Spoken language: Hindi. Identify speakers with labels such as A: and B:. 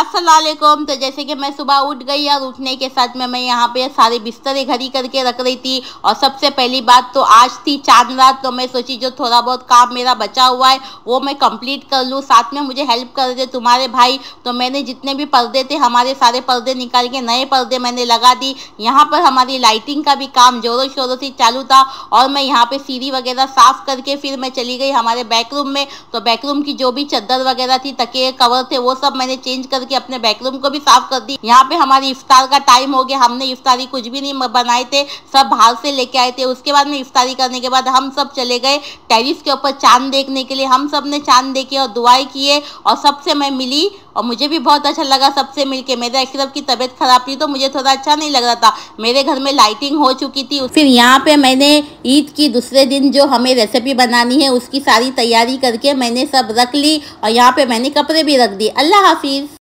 A: असलम तो जैसे कि मैं सुबह उठ गई और उठने के साथ में मैं यहाँ पे सारे बिस्तर घड़ी करके रख रही थी और सबसे पहली बात तो आज थी चांद रात तो मैं सोची जो थोड़ा बहुत काम मेरा बचा हुआ है वो मैं कंप्लीट कर लूँ साथ में मुझे हेल्प कर दे तुम्हारे भाई तो मैंने जितने भी पर्दे थे हमारे सारे पर्दे निकाल के नए पर्दे मैंने लगा दी यहाँ पर हमारी लाइटिंग का भी काम जोरों शोरों से चालू था और मैं यहाँ पर सीढ़ी वगैरह साफ़ करके फिर मैं चली गई हमारे बैकरूम में तो बैकरूम की जो भी चद्दर वगैरह थी तके कवर थे वो सब मैंने चेंज करके करके अपने बैकरूम को भी साफ कर दी यहाँ पे हमारी इफ्तार का टाइम हो गया हमने इफ्तारी कुछ भी नहीं बनाए थे सब बाहर से लेके आए थे उसके बाद में इफ्तारी करने के बाद हम सब चले गए टेरिस के ऊपर चांद देखने के लिए हम सब ने चांद देखे और दुआएं किए और सबसे मैं मिली और मुझे भी बहुत अच्छा लगा सबसे मिलके मेरे अशरफ की तबीयत ख़राब थी तो मुझे थोड़ा अच्छा नहीं लग रहा था मेरे घर में लाइटिंग हो चुकी थी फिर यहाँ पे मैंने ईद की दूसरे दिन जो हमें रेसिपी बनानी है उसकी सारी तैयारी करके मैंने सब रख ली और यहाँ पे मैंने कपड़े भी रख दिए अल्लाह हाफिज़